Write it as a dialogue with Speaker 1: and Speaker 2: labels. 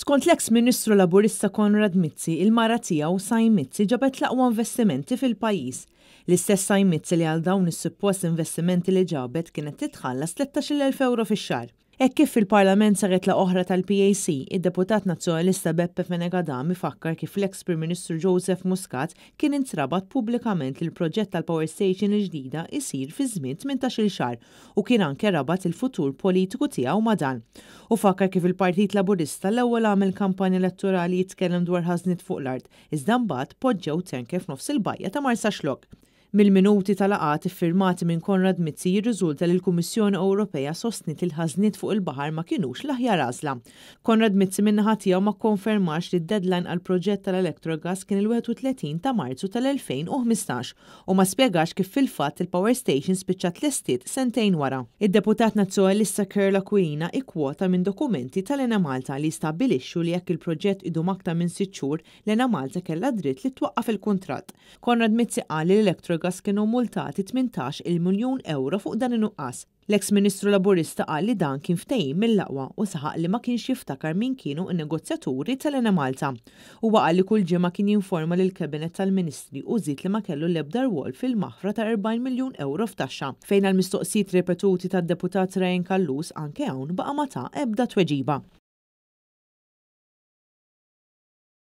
Speaker 1: Skont l-eks ministru laburista Konrad Mizzi, il-mara tiegħu Saj Mitzi ġabet laqwa investimenti fil-pajjiż. L-istess Saj Mitzi li għal dawn is-suppost investimenti li ġabet kienet titħallas 13,000 euro fix-xar. Ek kif il-Parlament saret la oħra tal-PAC, id-deputat nazzjonalista Beppe Fenegadam ifakkar kif l-ex Prim Ministru Joseph Muscat kien intrabat publikament li l-proġett tal-Power Station il-ġdida isir fi żmien 18 xar u kien anke rabat il-futur politiku tiegħu ma dan. U fakkar kif il-Partit Laburista l-ewwel għamel kampanja elettorali jitkellem dwar ħażnit fuq l-art, iżda mbagħad poġġew tenke f'nofs il-bajja ta' Marsa Xlok. Mill-minuti tal-aqat iffirmati minn Konrad Mizzi jirriżulta li l-Kummissjoni Ewropea sostnit il-ħażniet fuq il-baħar ma kienux l-aħjar għażla. Konrad Mizzi minnaħa tiegħu ma konfermax li d-deadline għal proġett tal-Electrogas kien il-31 ta' Marzu tal-2015 u ma spjegax kif fil-fatt il-Power Station spiċċat l-estit sentejn wara. Id-deputat nazzjonalista Kerla Kwina ikkwota minn dokumenti tal-Ena Malta li stabilixxu li jekk il-proġett idum aktar minn sitt xhur l-Ena Malta kellha dritt li twaqqaf il-kuntratt. Konrad Mizzi qal li l-Electrogas Vargas kienu multati 18 il-miljon euro fuq dan in-nuqqas. L-ex-ministru laburista qal li dan kien ftejn mill-laqwa u saħaq li ma kienx jiftakar min kienu n-negozjaturi tal-ena Malta. U waqal li kull ġimma kien jinforma l kabinet tal-ministri u żid li ma kellu l ebdar rwol fil-maħfra ta' 40 miljun euro f'taxxa. Fejn għal-mistoqsijiet repetuti tad-deputat Rejn Kallus anke hawn baqa' ma ta' ebda tweġiba.